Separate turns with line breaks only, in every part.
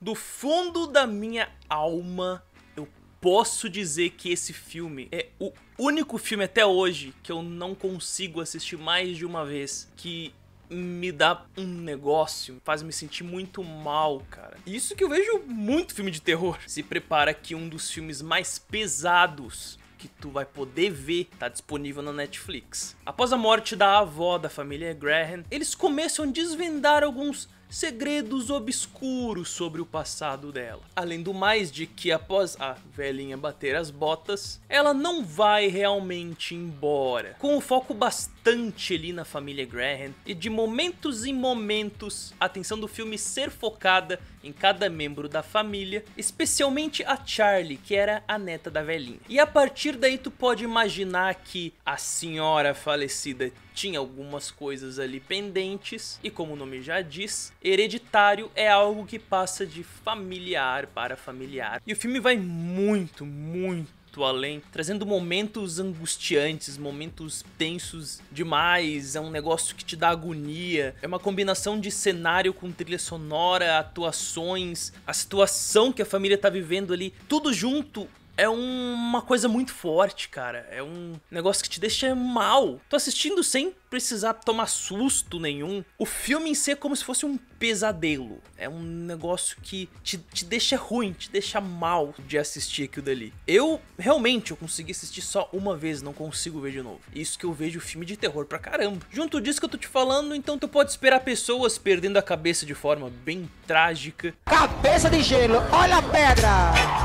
Do fundo da minha alma, eu posso dizer que esse filme é o único filme até hoje que eu não consigo assistir mais de uma vez que me dá um negócio, faz me sentir muito mal, cara. Isso que eu vejo muito filme de terror. Se prepara que um dos filmes mais pesados que tu vai poder ver tá disponível na Netflix. Após a morte da avó da família Graham, eles começam a desvendar alguns segredos obscuros sobre o passado dela. Além do mais de que após a velhinha bater as botas, ela não vai realmente embora, com o foco bastante constante ali na família Graham e de momentos em momentos a atenção do filme ser focada em cada membro da família, especialmente a Charlie, que era a neta da velhinha. E a partir daí tu pode imaginar que a senhora falecida tinha algumas coisas ali pendentes, e como o nome já diz, hereditário é algo que passa de familiar para familiar. E o filme vai muito, muito muito além, trazendo momentos angustiantes, momentos tensos demais. É um negócio que te dá agonia. É uma combinação de cenário com trilha sonora, atuações, a situação que a família tá vivendo ali, tudo junto é uma coisa muito forte, cara. É um negócio que te deixa mal. Tô assistindo sem precisar tomar susto nenhum. O filme em si é como se fosse um pesadelo. É um negócio que te, te deixa ruim, te deixa mal de assistir aquilo dali. Eu, realmente, eu consegui assistir só uma vez, não consigo ver de novo. Isso que eu vejo filme de terror pra caramba. Junto disso que eu tô te falando, então tu pode esperar pessoas perdendo a cabeça de forma bem trágica. Cabeça de gelo, olha a pedra!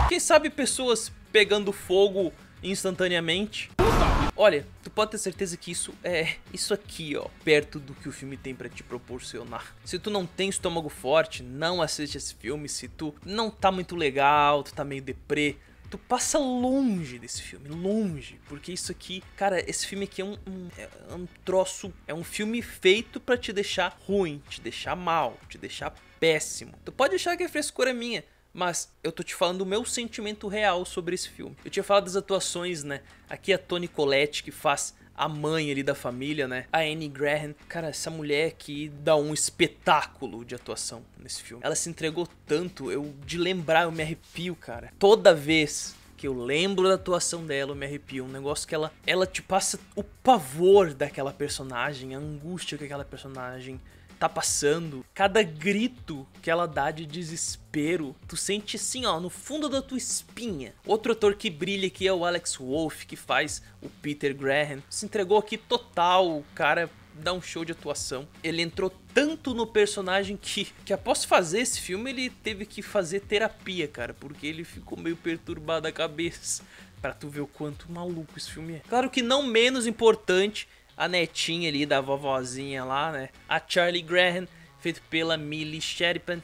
Quem sabe pessoas pegando fogo instantaneamente. Puta Olha, tu pode ter certeza que isso é isso aqui, ó, perto do que o filme tem para te proporcionar. Se tu não tem estômago forte, não assiste esse filme. Se tu não tá muito legal, tu tá meio deprê, tu passa longe desse filme, longe, porque isso aqui, cara, esse filme aqui é um, um, é um troço, é um filme feito para te deixar ruim, te deixar mal, te deixar péssimo. Tu pode achar que a frescura é minha, mas eu tô te falando o meu sentimento real sobre esse filme. Eu tinha falado das atuações, né? Aqui a Toni Collette que faz a mãe ali da família, né? A Annie Graham. Cara, essa mulher que dá um espetáculo de atuação nesse filme. Ela se entregou tanto, eu de lembrar eu me arrepio, cara. Toda vez que eu lembro da atuação dela, eu me arrepio. Um negócio que ela, ela te passa o pavor daquela personagem, a angústia que aquela personagem tá passando, cada grito que ela dá de desespero, tu sente assim, ó, no fundo da tua espinha. Outro ator que brilha aqui é o Alex Wolff, que faz o Peter Graham. Se entregou aqui total, o cara dá um show de atuação. Ele entrou tanto no personagem que, que após fazer esse filme, ele teve que fazer terapia, cara, porque ele ficou meio perturbado a cabeça. Pra tu ver o quanto maluco esse filme é. Claro que não menos importante a netinha ali da vovozinha lá, né? A Charlie Graham, feito pela Millie Sheridan,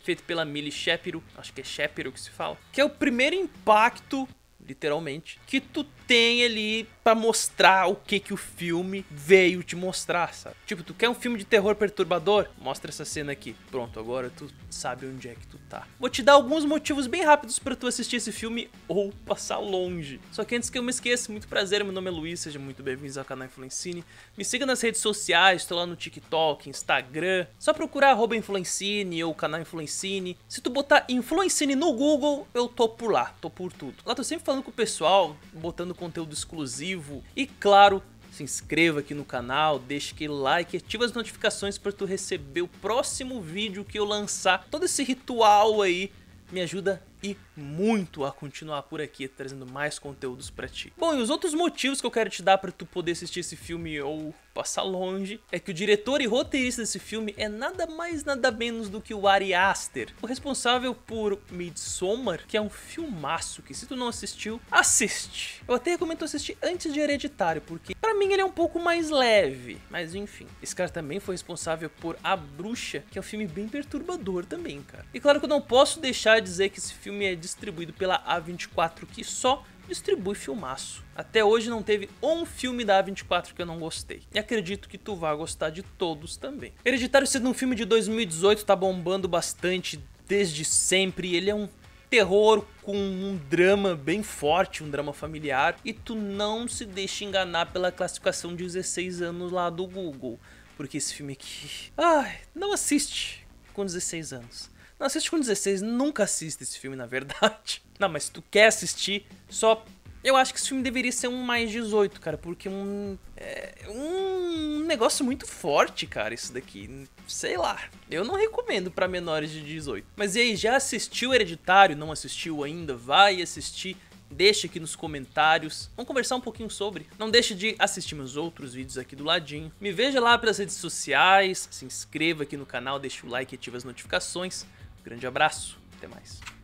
feito pela Millie Shapiro, acho que é Shapiro que se fala, que é o primeiro impacto literalmente, que tu tem ali para mostrar o que que o filme veio te mostrar, sabe? Tipo, tu quer um filme de terror perturbador? Mostra essa cena aqui. Pronto, agora tu sabe onde é que tu tá. Vou te dar alguns motivos bem rápidos para tu assistir esse filme ou passar longe. Só que antes que eu me esqueça, muito prazer, meu nome é Luiz, seja muito bem-vindo ao canal Influencine. Me siga nas redes sociais, tô lá no TikTok, Instagram. Só procurar arroba Influencine ou canal Influencine. Se tu botar Influencine no Google, eu tô por lá, tô por tudo. Lá tô sempre falando conversando com o pessoal, botando conteúdo exclusivo e claro, se inscreva aqui no canal, deixe aquele like, ativa as notificações para tu receber o próximo vídeo que eu lançar. Todo esse ritual aí me ajuda e muito a continuar por aqui trazendo mais conteúdos para ti. Bom, e os outros motivos que eu quero te dar para tu poder assistir esse filme ou passa longe, é que o diretor e roteirista desse filme é nada mais nada menos do que o Ari Aster, o responsável por Midsommar, que é um filmaço que se tu não assistiu, assiste. Eu até recomendo assistir antes de Hereditário, porque para mim ele é um pouco mais leve, mas enfim. Esse cara também foi responsável por A Bruxa, que é um filme bem perturbador também, cara. E claro que eu não posso deixar de dizer que esse filme é distribuído pela A24, que só distribui filmaço. Até hoje não teve um filme da A24 que eu não gostei. E acredito que tu vá gostar de todos também. Hereditário sendo um filme de 2018, tá bombando bastante desde sempre. Ele é um terror com um drama bem forte, um drama familiar, e tu não se deixa enganar pela classificação de 16 anos lá do Google, porque esse filme aqui, ai, não assiste com 16 anos. Não assiste com 16, nunca assista esse filme, na verdade. Não, mas se tu quer assistir, só. Eu acho que esse filme deveria ser um mais 18, cara, porque um. É um negócio muito forte, cara, isso daqui. Sei lá. Eu não recomendo para menores de 18. Mas e aí, já assistiu Hereditário? Não assistiu ainda? Vai assistir deixe aqui nos comentários. Vamos conversar um pouquinho sobre. Não deixe de assistir meus outros vídeos aqui do ladinho. Me veja lá pelas redes sociais, se inscreva aqui no canal, deixe o like e ative as notificações. Grande abraço, até mais.